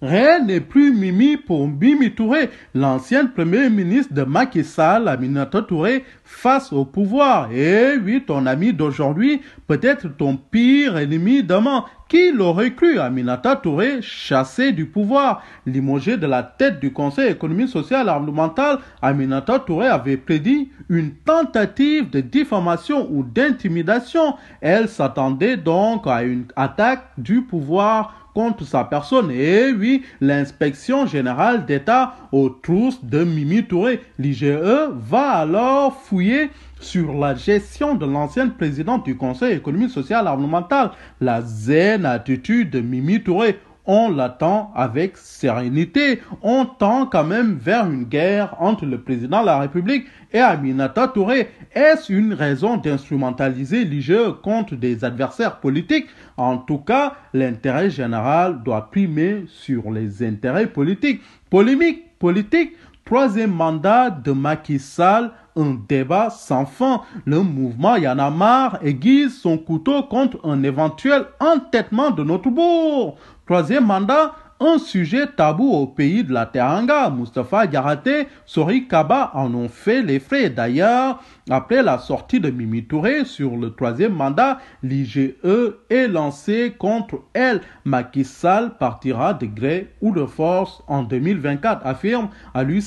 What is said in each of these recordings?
Rien n'est plus Mimi pour Mimi Touré, l'ancienne premier ministre de Macky Sall, Aminata Touré, face au pouvoir. Et eh oui, ton ami d'aujourd'hui, peut-être ton pire ennemi demain. Qui l'aurait cru Aminata Touré chassé du pouvoir, limogé de la tête du Conseil économique, social et environnemental, Aminata Touré avait prédit une tentative de diffamation ou d'intimidation. Elle s'attendait donc à une attaque du pouvoir contre sa personne. Et eh oui, l'inspection générale d'État aux trousses de Mimi Touré, l'IGE, va alors fouiller sur la gestion de l'ancienne présidente du Conseil économique, social et environnemental, la zen attitude de Mimi Touré on l'attend avec sérénité. On tend quand même vers une guerre entre le président de la République et Aminata Touré. Est-ce une raison d'instrumentaliser l'IGE contre des adversaires politiques En tout cas, l'intérêt général doit primer sur les intérêts politiques. Polémique politique Troisième mandat de Macky Sall, un débat sans fin. Le mouvement Yanamar aiguise son couteau contre un éventuel entêtement de notre bourg. Troisième mandat, un sujet tabou au pays de la Teranga. Mustafa Yarate, Sori Kaba en ont fait les frais. D'ailleurs, après la sortie de Mimi Touré sur le troisième mandat, l'IGE est lancé contre elle. Macky partira de gré ou de force en 2024, affirme à lui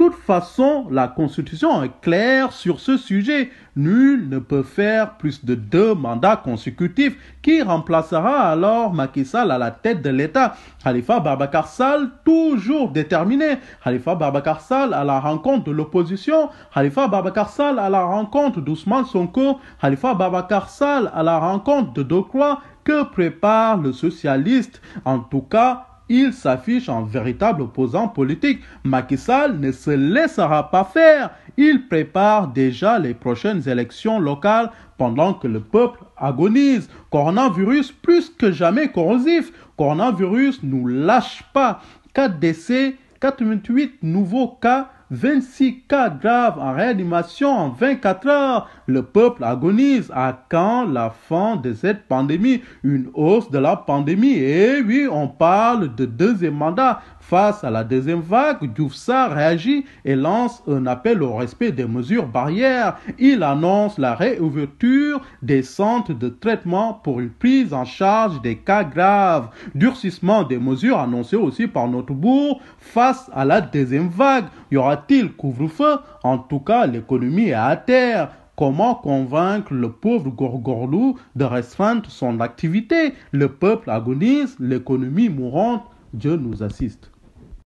toute façon, la Constitution est claire sur ce sujet. Nul ne peut faire plus de deux mandats consécutifs qui remplacera alors Macky Sall à la tête de l'État. Khalifa Barbakar Sall, toujours déterminé. Khalifa Barbakar Sall à la rencontre de l'opposition. Khalifa Barbakar Sall à la rencontre d'Ousmane Sonko. Khalifa Barbakar Sall à la rencontre de Dokwa. Que prépare le socialiste En tout cas, il s'affiche en véritable opposant politique. Macky Sall ne se laissera pas faire. Il prépare déjà les prochaines élections locales pendant que le peuple agonise. Coronavirus plus que jamais corrosif. Coronavirus nous lâche pas. 4 décès, 88 nouveaux cas 26 cas graves en réanimation en 24 heures. Le peuple agonise. À quand la fin de cette pandémie Une hausse de la pandémie. Et eh oui, on parle de deuxième mandat. Face à la deuxième vague, Doufsa réagit et lance un appel au respect des mesures barrières. Il annonce la réouverture des centres de traitement pour une prise en charge des cas graves. Durcissement des mesures annoncées aussi par notre bourg face à la deuxième vague. Il y aura il couvre-feu En tout cas, l'économie est à terre. Comment convaincre le pauvre Gorgorlou de restreindre son activité Le peuple agonise, l'économie mourante, Dieu nous assiste.